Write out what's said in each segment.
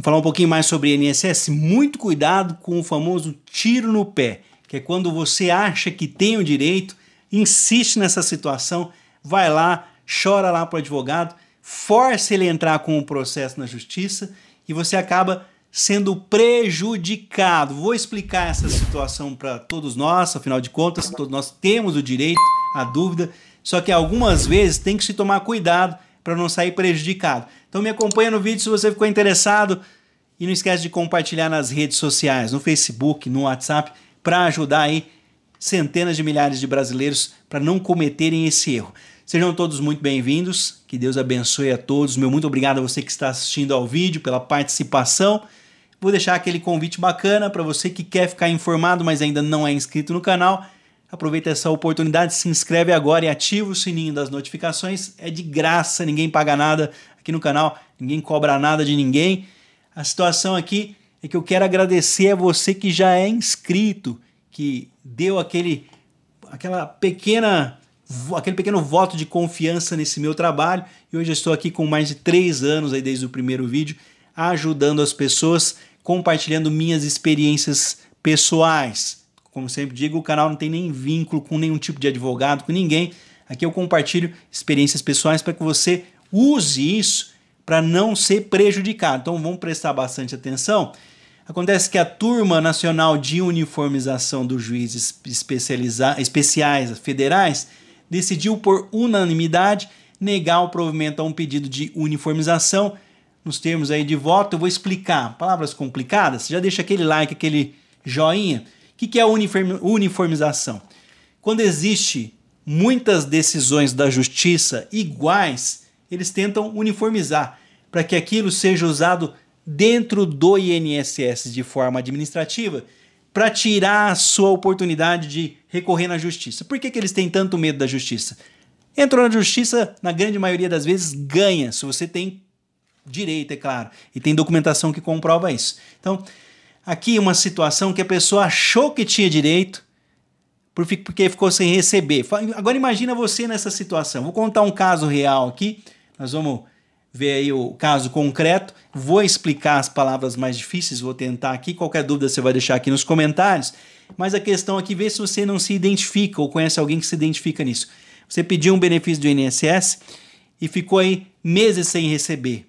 Vamos falar um pouquinho mais sobre INSS. Muito cuidado com o famoso tiro no pé, que é quando você acha que tem o direito, insiste nessa situação, vai lá, chora lá para o advogado, força ele a entrar com o processo na justiça e você acaba sendo prejudicado. Vou explicar essa situação para todos nós, afinal de contas, todos nós temos o direito à dúvida, só que algumas vezes tem que se tomar cuidado para não sair prejudicado. Então me acompanha no vídeo se você ficou interessado e não esquece de compartilhar nas redes sociais, no Facebook, no WhatsApp, para ajudar aí centenas de milhares de brasileiros para não cometerem esse erro. Sejam todos muito bem-vindos, que Deus abençoe a todos. Meu muito obrigado a você que está assistindo ao vídeo, pela participação. Vou deixar aquele convite bacana para você que quer ficar informado, mas ainda não é inscrito no canal Aproveita essa oportunidade, se inscreve agora e ativa o sininho das notificações. É de graça, ninguém paga nada aqui no canal, ninguém cobra nada de ninguém. A situação aqui é que eu quero agradecer a você que já é inscrito, que deu aquele aquela pequena aquele pequeno voto de confiança nesse meu trabalho e hoje eu estou aqui com mais de três anos aí desde o primeiro vídeo ajudando as pessoas compartilhando minhas experiências pessoais como sempre digo, o canal não tem nem vínculo com nenhum tipo de advogado, com ninguém. Aqui eu compartilho experiências pessoais para que você use isso para não ser prejudicado. Então vamos prestar bastante atenção. Acontece que a Turma Nacional de Uniformização dos Juízes Especiais Federais decidiu, por unanimidade, negar o provimento a um pedido de uniformização nos termos aí de voto. Eu vou explicar. Palavras complicadas? Já deixa aquele like, aquele joinha que, que é a uniformização? Quando existe muitas decisões da justiça iguais, eles tentam uniformizar para que aquilo seja usado dentro do INSS de forma administrativa para tirar a sua oportunidade de recorrer na justiça. Por que, que eles têm tanto medo da justiça? Entrou na justiça, na grande maioria das vezes, ganha, se você tem direito, é claro, e tem documentação que comprova isso. Então, Aqui uma situação que a pessoa achou que tinha direito porque ficou sem receber. Agora imagina você nessa situação. Vou contar um caso real aqui. Nós vamos ver aí o caso concreto. Vou explicar as palavras mais difíceis, vou tentar aqui. Qualquer dúvida você vai deixar aqui nos comentários. Mas a questão aqui é ver se você não se identifica ou conhece alguém que se identifica nisso. Você pediu um benefício do INSS e ficou aí meses sem receber.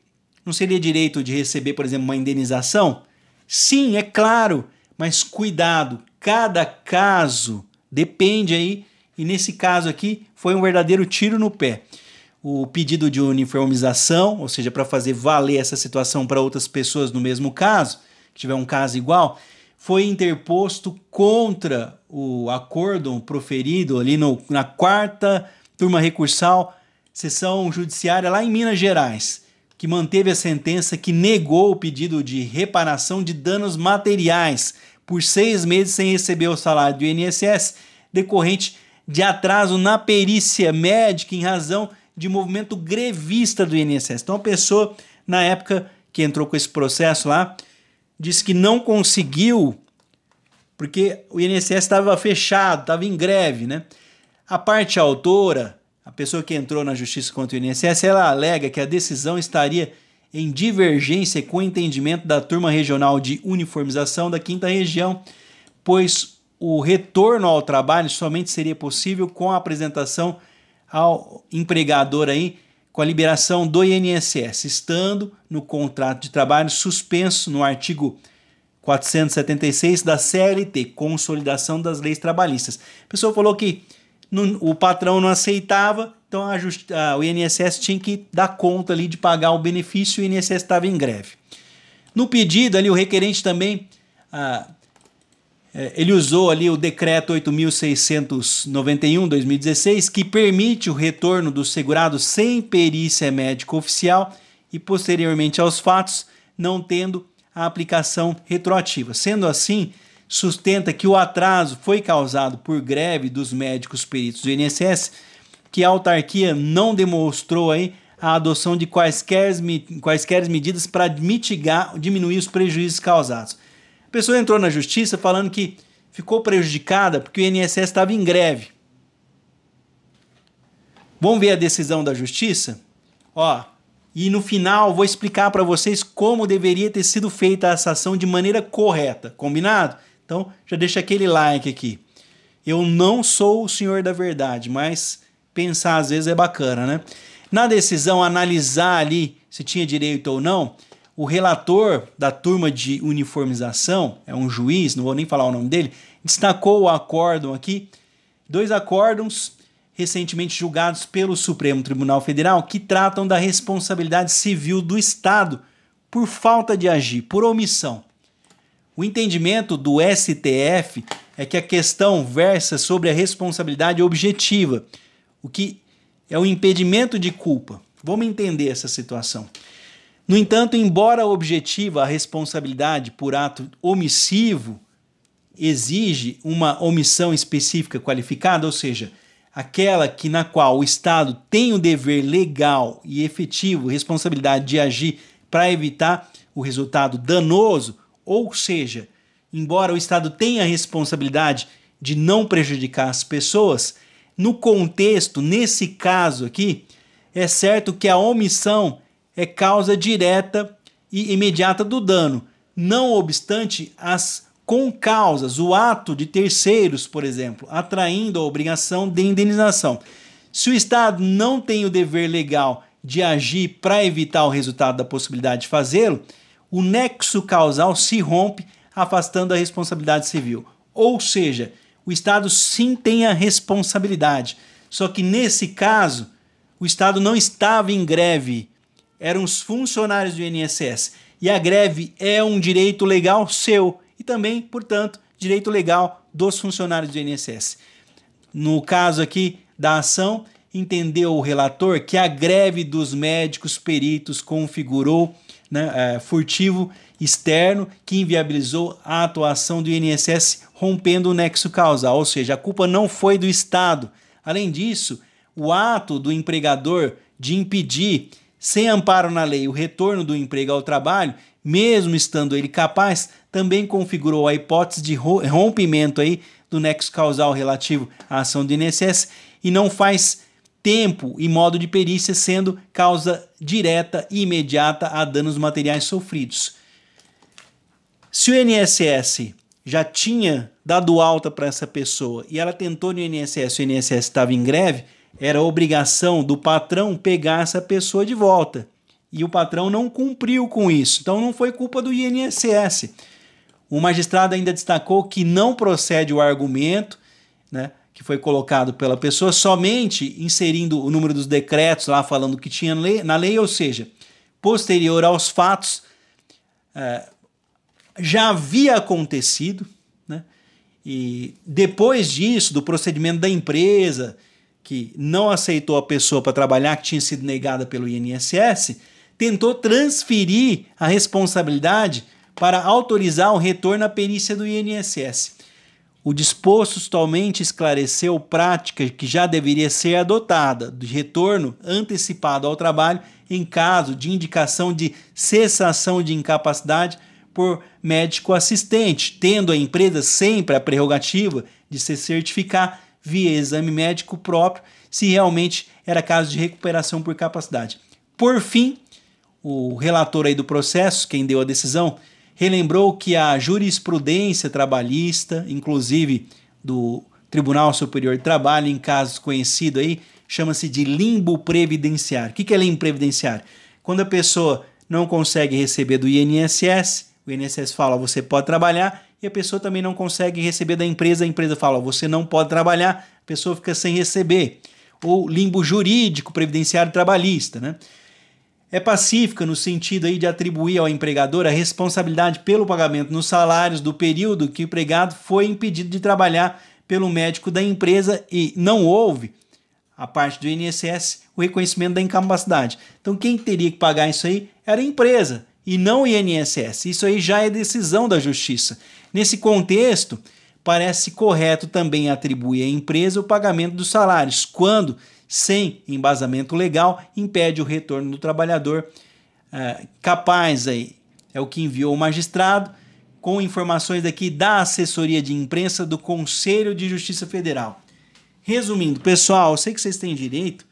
Não seria direito de receber, por exemplo, uma indenização? Sim, é claro, mas cuidado, cada caso depende aí, e nesse caso aqui foi um verdadeiro tiro no pé. O pedido de uniformização, ou seja, para fazer valer essa situação para outras pessoas no mesmo caso, que tiver um caso igual, foi interposto contra o acordo proferido ali no, na quarta turma recursal, sessão judiciária lá em Minas Gerais que manteve a sentença que negou o pedido de reparação de danos materiais por seis meses sem receber o salário do INSS decorrente de atraso na perícia médica em razão de movimento grevista do INSS. Então a pessoa, na época que entrou com esse processo lá, disse que não conseguiu porque o INSS estava fechado, estava em greve, né? A parte autora a pessoa que entrou na justiça contra o INSS, ela alega que a decisão estaria em divergência com o entendimento da turma regional de uniformização da quinta região, pois o retorno ao trabalho somente seria possível com a apresentação ao empregador aí com a liberação do INSS, estando no contrato de trabalho suspenso no artigo 476 da CLT, Consolidação das Leis Trabalhistas. A pessoa falou que não, o patrão não aceitava, então a, a, o INSS tinha que dar conta ali de pagar o benefício e o INSS estava em greve. No pedido ali, o requerente também ah, ele usou ali o decreto 8.691 2016 que permite o retorno do segurado sem perícia médica oficial e posteriormente aos fatos, não tendo a aplicação retroativa. Sendo assim, sustenta que o atraso foi causado por greve dos médicos peritos do INSS, que a autarquia não demonstrou aí a adoção de quaisquer, quaisquer medidas para mitigar, diminuir os prejuízos causados. A pessoa entrou na justiça falando que ficou prejudicada porque o INSS estava em greve. Vamos ver a decisão da justiça? Ó, e no final vou explicar para vocês como deveria ter sido feita essa ação de maneira correta, combinado? Então, já deixa aquele like aqui. Eu não sou o senhor da verdade, mas pensar às vezes é bacana, né? Na decisão, analisar ali se tinha direito ou não, o relator da turma de uniformização, é um juiz, não vou nem falar o nome dele, destacou o acórdão aqui, dois acórdãos recentemente julgados pelo Supremo Tribunal Federal que tratam da responsabilidade civil do Estado por falta de agir, por omissão. O entendimento do STF é que a questão versa sobre a responsabilidade objetiva, o que é o impedimento de culpa. Vamos entender essa situação. No entanto, embora objetiva a responsabilidade por ato omissivo exige uma omissão específica qualificada, ou seja, aquela que na qual o Estado tem o dever legal e efetivo, responsabilidade de agir para evitar o resultado danoso, ou seja, embora o Estado tenha a responsabilidade de não prejudicar as pessoas, no contexto, nesse caso aqui, é certo que a omissão é causa direta e imediata do dano, não obstante as causas o ato de terceiros, por exemplo, atraindo a obrigação de indenização. Se o Estado não tem o dever legal de agir para evitar o resultado da possibilidade de fazê-lo, o nexo causal se rompe, afastando a responsabilidade civil. Ou seja, o Estado sim tem a responsabilidade. Só que nesse caso, o Estado não estava em greve, eram os funcionários do INSS. E a greve é um direito legal seu e também, portanto, direito legal dos funcionários do INSS. No caso aqui da ação, entendeu o relator que a greve dos médicos peritos configurou né, é, furtivo externo que inviabilizou a atuação do INSS rompendo o nexo causal, ou seja, a culpa não foi do Estado. Além disso, o ato do empregador de impedir, sem amparo na lei, o retorno do emprego ao trabalho, mesmo estando ele capaz, também configurou a hipótese de rompimento aí do nexo causal relativo à ação do INSS e não faz tempo e modo de perícia sendo causa direta e imediata a danos materiais sofridos. Se o INSS já tinha dado alta para essa pessoa e ela tentou no INSS, o INSS estava em greve, era obrigação do patrão pegar essa pessoa de volta. E o patrão não cumpriu com isso. Então não foi culpa do INSS. O magistrado ainda destacou que não procede o argumento, né? que foi colocado pela pessoa, somente inserindo o número dos decretos lá falando que tinha na lei, ou seja, posterior aos fatos, é, já havia acontecido, né? e depois disso, do procedimento da empresa, que não aceitou a pessoa para trabalhar, que tinha sido negada pelo INSS, tentou transferir a responsabilidade para autorizar o retorno à perícia do INSS. O disposto totalmente esclareceu prática que já deveria ser adotada de retorno antecipado ao trabalho em caso de indicação de cessação de incapacidade por médico assistente, tendo a empresa sempre a prerrogativa de se certificar via exame médico próprio se realmente era caso de recuperação por capacidade. Por fim, o relator aí do processo, quem deu a decisão, relembrou que a jurisprudência trabalhista, inclusive do Tribunal Superior do Trabalho, em casos conhecidos aí, chama-se de limbo previdenciário. O que é limbo previdenciário? Quando a pessoa não consegue receber do INSS, o INSS fala, você pode trabalhar, e a pessoa também não consegue receber da empresa, a empresa fala, você não pode trabalhar, a pessoa fica sem receber. Ou limbo jurídico previdenciário trabalhista, né? é pacífica no sentido aí de atribuir ao empregador a responsabilidade pelo pagamento nos salários do período que o empregado foi impedido de trabalhar pelo médico da empresa e não houve a parte do INSS o reconhecimento da incapacidade. Então quem teria que pagar isso aí era a empresa e não o INSS. Isso aí já é decisão da justiça. Nesse contexto, parece correto também atribuir à empresa o pagamento dos salários quando sem embasamento legal impede o retorno do trabalhador é, capaz aí. É o que enviou o magistrado com informações daqui da assessoria de imprensa do Conselho de Justiça Federal. Resumindo, pessoal, eu sei que vocês têm direito,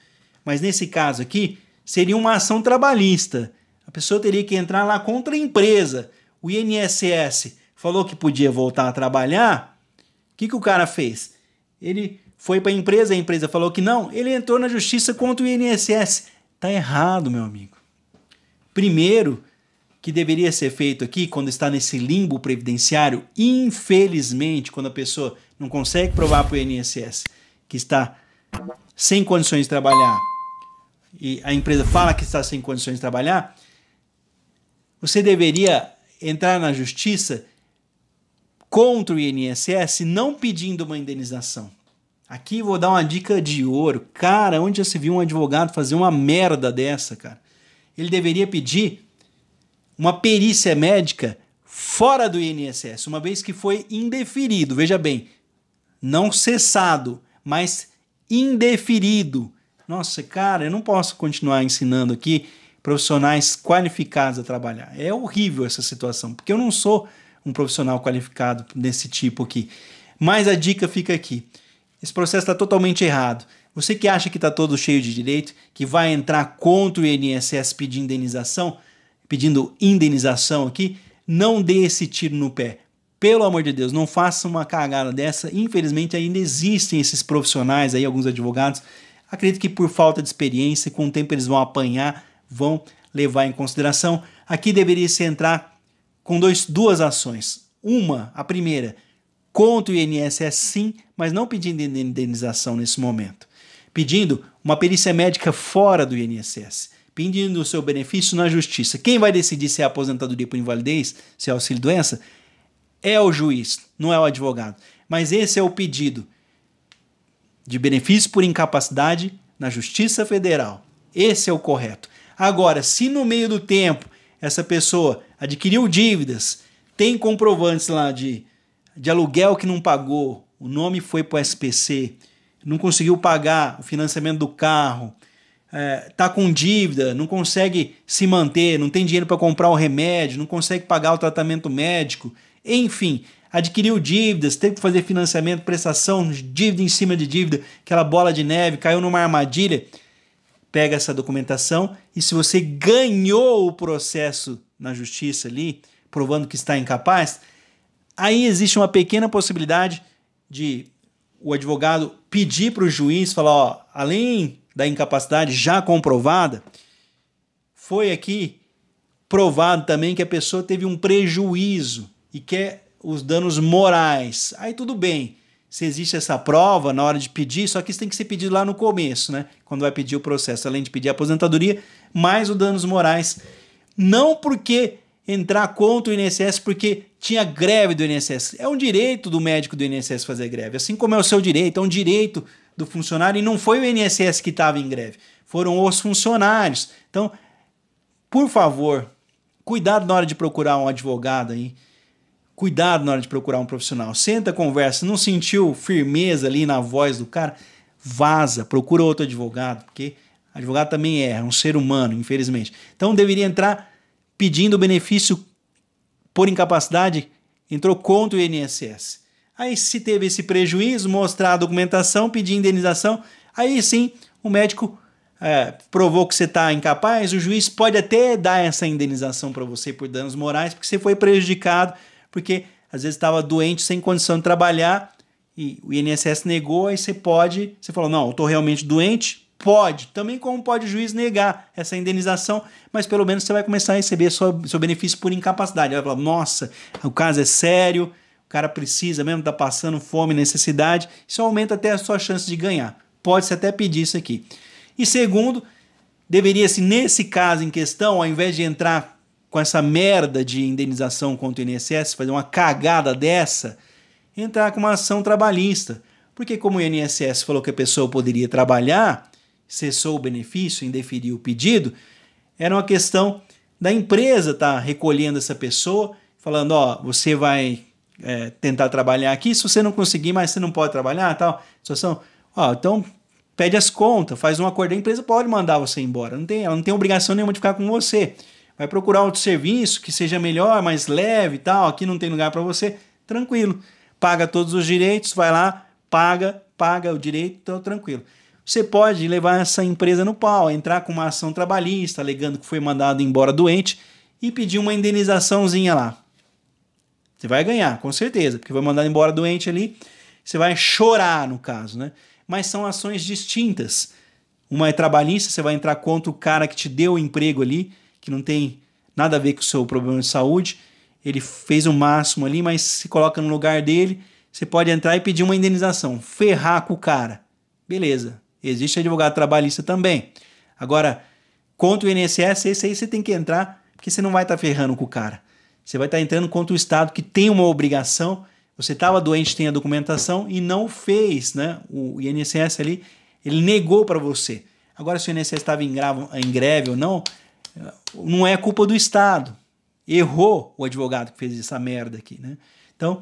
mas nesse caso aqui seria uma ação trabalhista. A pessoa teria que entrar lá contra a empresa. O INSS falou que podia voltar a trabalhar. O que, que o cara fez? Ele foi para a empresa, a empresa falou que não, ele entrou na justiça contra o INSS. Tá errado, meu amigo. Primeiro, que deveria ser feito aqui quando está nesse limbo previdenciário, infelizmente, quando a pessoa não consegue provar para o INSS que está sem condições de trabalhar e a empresa fala que está sem condições de trabalhar, você deveria entrar na justiça contra o INSS não pedindo uma indenização, Aqui vou dar uma dica de ouro. Cara, onde já se viu um advogado fazer uma merda dessa, cara? Ele deveria pedir uma perícia médica fora do INSS, uma vez que foi indeferido. Veja bem, não cessado, mas indeferido. Nossa, cara, eu não posso continuar ensinando aqui profissionais qualificados a trabalhar. É horrível essa situação, porque eu não sou um profissional qualificado desse tipo aqui. Mas a dica fica aqui. Esse processo está totalmente errado. Você que acha que está todo cheio de direito, que vai entrar contra o INSS pedindo indenização, pedindo indenização aqui, não dê esse tiro no pé. Pelo amor de Deus, não faça uma cagada dessa. Infelizmente ainda existem esses profissionais aí, alguns advogados. Acredito que por falta de experiência, com o tempo eles vão apanhar, vão levar em consideração. Aqui deveria se entrar com dois, duas ações. Uma, a primeira, contra o INSS sim, mas não pedindo indenização nesse momento. Pedindo uma perícia médica fora do INSS, pedindo o seu benefício na justiça. Quem vai decidir se é aposentadoria por invalidez, se é auxílio doença, é o juiz, não é o advogado. Mas esse é o pedido de benefício por incapacidade na Justiça Federal. Esse é o correto. Agora, se no meio do tempo essa pessoa adquiriu dívidas, tem comprovantes lá de de aluguel que não pagou, o nome foi para o SPC, não conseguiu pagar o financiamento do carro, é, tá com dívida, não consegue se manter, não tem dinheiro para comprar o remédio, não consegue pagar o tratamento médico, enfim, adquiriu dívidas, teve que fazer financiamento, prestação, dívida em cima de dívida, aquela bola de neve, caiu numa armadilha. Pega essa documentação e se você ganhou o processo na justiça ali, provando que está incapaz, aí existe uma pequena possibilidade de o advogado pedir para o juiz falar, ó, além da incapacidade já comprovada, foi aqui provado também que a pessoa teve um prejuízo e quer os danos morais. Aí tudo bem. Se existe essa prova na hora de pedir, só que isso tem que ser pedido lá no começo, né? Quando vai pedir o processo, além de pedir a aposentadoria, mais os danos morais. Não porque entrar contra o INSS porque tinha greve do INSS. É um direito do médico do INSS fazer greve, assim como é o seu direito, é um direito do funcionário e não foi o INSS que estava em greve, foram os funcionários. Então, por favor, cuidado na hora de procurar um advogado aí. Cuidado na hora de procurar um profissional. Senta, conversa, não sentiu firmeza ali na voz do cara? Vaza, procura outro advogado, porque advogado também é, é um ser humano, infelizmente. Então deveria entrar pedindo benefício por incapacidade, entrou contra o INSS. Aí, se teve esse prejuízo, mostrar a documentação, pedir indenização, aí sim o médico é, provou que você está incapaz, o juiz pode até dar essa indenização para você por danos morais, porque você foi prejudicado, porque às vezes estava doente, sem condição de trabalhar, e o INSS negou, aí você pode, você falou, não, eu estou realmente doente, Pode, também como pode o juiz negar essa indenização, mas pelo menos você vai começar a receber seu, seu benefício por incapacidade. Vai falar, nossa, o caso é sério, o cara precisa mesmo, tá passando fome, necessidade. Isso aumenta até a sua chance de ganhar. Pode-se até pedir isso aqui. E segundo, deveria-se, nesse caso em questão, ao invés de entrar com essa merda de indenização contra o INSS, fazer uma cagada dessa, entrar com uma ação trabalhista. Porque como o INSS falou que a pessoa poderia trabalhar, cessou o benefício, indeferiu o pedido, era uma questão da empresa estar tá recolhendo essa pessoa, falando: ó, você vai é, tentar trabalhar aqui, se você não conseguir, mas você não pode trabalhar, tal. Situação, ó, então pede as contas, faz um acordo, a empresa pode mandar você embora, não tem, ela não tem obrigação nenhuma de ficar com você. Vai procurar outro serviço que seja melhor, mais leve e tal, aqui não tem lugar para você, tranquilo. Paga todos os direitos, vai lá, paga, paga o direito, então tranquilo você pode levar essa empresa no pau, entrar com uma ação trabalhista, alegando que foi mandado embora doente e pedir uma indenizaçãozinha lá. Você vai ganhar, com certeza, porque vai mandar embora doente ali, você vai chorar no caso, né? Mas são ações distintas. Uma é trabalhista, você vai entrar contra o cara que te deu o emprego ali, que não tem nada a ver com o seu problema de saúde, ele fez o máximo ali, mas se coloca no lugar dele, você pode entrar e pedir uma indenização, ferrar com o cara. Beleza, Existe advogado trabalhista também. Agora, contra o INSS, esse aí você tem que entrar, porque você não vai estar tá ferrando com o cara. Você vai estar tá entrando contra o Estado que tem uma obrigação. Você estava doente, tem a documentação e não fez, né? O INSS ali, ele negou para você. Agora, se o INSS estava em, em greve ou não, não é culpa do Estado. Errou o advogado que fez essa merda aqui, né? Então,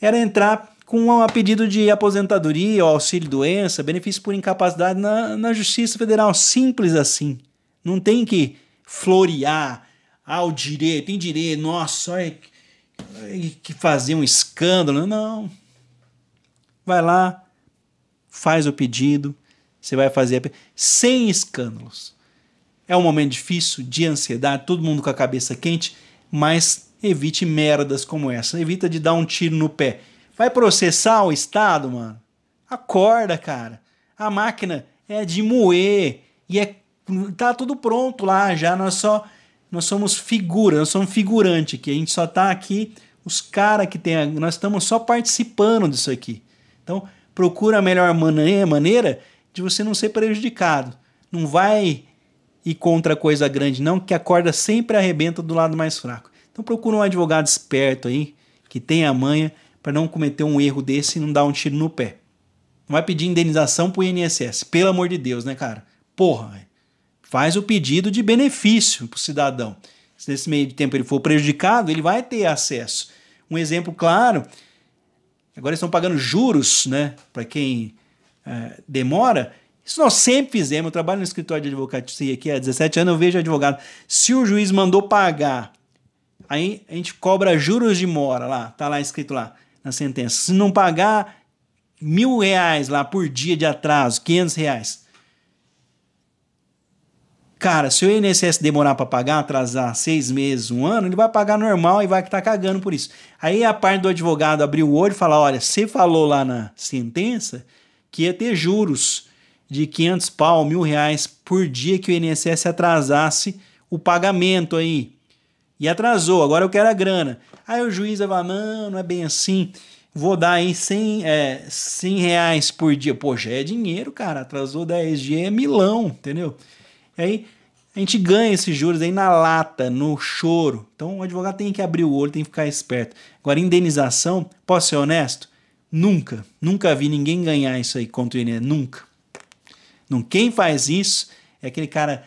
era entrar com um pedido de aposentadoria, ou auxílio-doença, benefício por incapacidade na, na Justiça Federal. Simples assim. Não tem que florear ao ah, direito, tem direito, nossa, é que fazer um escândalo. Não. Vai lá, faz o pedido, você vai fazer a... sem escândalos. É um momento difícil, de ansiedade, todo mundo com a cabeça quente, mas evite merdas como essa. Evita de dar um tiro no pé. Vai processar o Estado, mano? Acorda, cara. A máquina é de moer e é tá tudo pronto lá já, nós só nós somos figura, nós somos figurante aqui, a gente só tá aqui os caras que tem, nós estamos só participando disso aqui. Então, procura a melhor maneira de você não ser prejudicado. Não vai ir contra coisa grande não, que a corda sempre arrebenta do lado mais fraco. Então procura um advogado esperto aí, que tenha manha para não cometer um erro desse e não dar um tiro no pé. Não vai pedir indenização pro INSS, pelo amor de Deus, né, cara? Porra, faz o pedido de benefício pro cidadão. Se nesse meio de tempo ele for prejudicado, ele vai ter acesso. Um exemplo claro, agora eles estão pagando juros, né, para quem é, demora, isso nós sempre fizemos. Eu trabalho no escritório de advocacia aqui há 17 anos, eu vejo advogado. Se o juiz mandou pagar, aí a gente cobra juros de mora lá, tá lá escrito lá na sentença. Se não pagar mil reais lá por dia de atraso, 500 reais. Cara, se o INSS demorar para pagar, atrasar seis meses, um ano, ele vai pagar normal e vai que tá cagando por isso. Aí a parte do advogado abriu o olho e falou olha, você falou lá na sentença que ia ter juros de 500 pau, mil reais por dia que o INSS atrasasse o pagamento aí. E atrasou, agora eu quero a grana. Aí o juiz vai, mano, não é bem assim. Vou dar aí 100, é, 100 reais por dia. Pô, já é dinheiro, cara. Atrasou 10 dias, é milão, entendeu? E aí a gente ganha esses juros aí na lata, no choro. Então o advogado tem que abrir o olho, tem que ficar esperto. Agora, indenização, posso ser honesto? Nunca, nunca vi ninguém ganhar isso aí contra o INE, nunca. Não, quem faz isso é aquele cara,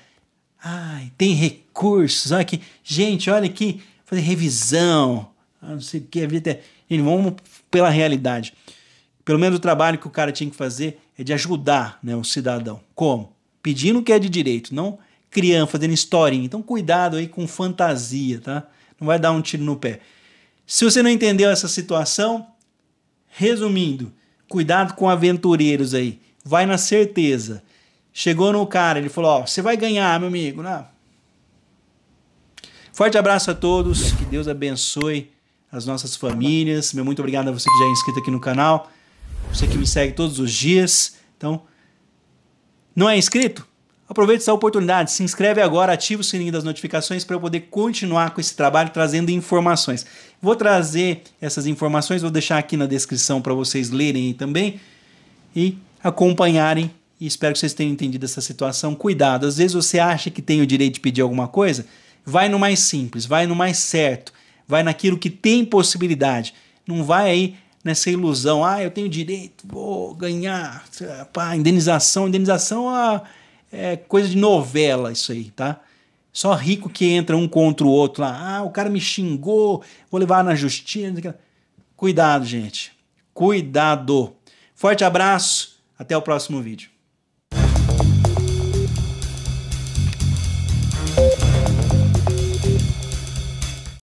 ai, tem recursos, olha aqui, gente, olha aqui, fazer revisão, ah, não sei o que, vida. É- Gente, vamos pela realidade. Pelo menos o trabalho que o cara tinha que fazer é de ajudar né, o cidadão. Como? Pedindo o que é de direito, não criando, fazendo historinha. Então, cuidado aí com fantasia, tá? Não vai dar um tiro no pé. Se você não entendeu essa situação, resumindo, cuidado com aventureiros aí. Vai na certeza. Chegou no cara, ele falou: Ó, você vai ganhar, meu amigo. Não, Forte abraço a todos, que Deus abençoe as nossas famílias. Meu muito obrigado a você que já é inscrito aqui no canal, você que me segue todos os dias. Então, não é inscrito? Aproveite essa oportunidade, se inscreve agora, ativa o sininho das notificações para eu poder continuar com esse trabalho trazendo informações. Vou trazer essas informações, vou deixar aqui na descrição para vocês lerem também e acompanharem. E espero que vocês tenham entendido essa situação. Cuidado, às vezes você acha que tem o direito de pedir alguma coisa, Vai no mais simples, vai no mais certo, vai naquilo que tem possibilidade. Não vai aí nessa ilusão, ah, eu tenho direito, vou ganhar, pá, indenização, indenização ah, é coisa de novela isso aí, tá? Só rico que entra um contra o outro lá, ah, o cara me xingou, vou levar na justiça. Cuidado, gente. Cuidado. Forte abraço, até o próximo vídeo.